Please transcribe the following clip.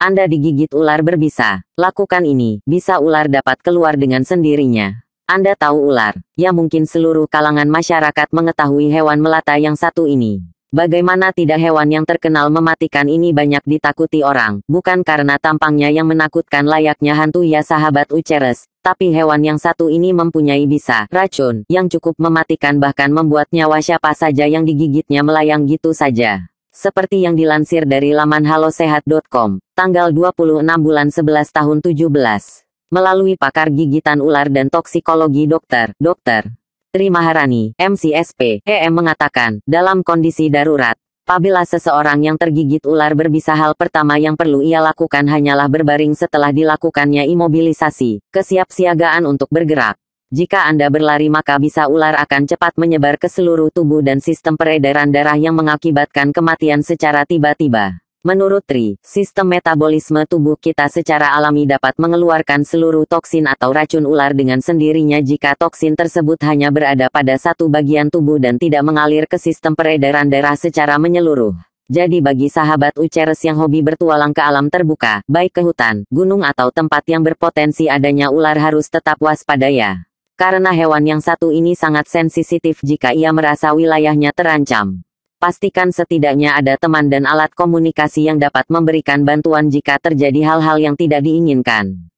Anda digigit ular berbisa. Lakukan ini, bisa ular dapat keluar dengan sendirinya. Anda tahu ular, ya mungkin seluruh kalangan masyarakat mengetahui hewan melata yang satu ini. Bagaimana tidak hewan yang terkenal mematikan ini banyak ditakuti orang, bukan karena tampangnya yang menakutkan layaknya hantu ya sahabat Uceres, tapi hewan yang satu ini mempunyai bisa, racun, yang cukup mematikan bahkan membuat nyawa siapa saja yang digigitnya melayang gitu saja. Seperti yang dilansir dari laman halosehat.com, tanggal 26 bulan 11 tahun 17. Melalui pakar gigitan ular dan toksikologi dokter, dokter Tri Maharani, MCSP, EM mengatakan, dalam kondisi darurat, apabila seseorang yang tergigit ular berbisa hal pertama yang perlu ia lakukan hanyalah berbaring setelah dilakukannya imobilisasi, kesiapsiagaan untuk bergerak. Jika Anda berlari maka bisa ular akan cepat menyebar ke seluruh tubuh dan sistem peredaran darah yang mengakibatkan kematian secara tiba-tiba. Menurut Tri, sistem metabolisme tubuh kita secara alami dapat mengeluarkan seluruh toksin atau racun ular dengan sendirinya jika toksin tersebut hanya berada pada satu bagian tubuh dan tidak mengalir ke sistem peredaran darah secara menyeluruh. Jadi bagi sahabat Uceres yang hobi bertualang ke alam terbuka, baik ke hutan, gunung atau tempat yang berpotensi adanya ular harus tetap waspada ya. Karena hewan yang satu ini sangat sensitif jika ia merasa wilayahnya terancam. Pastikan setidaknya ada teman dan alat komunikasi yang dapat memberikan bantuan jika terjadi hal-hal yang tidak diinginkan.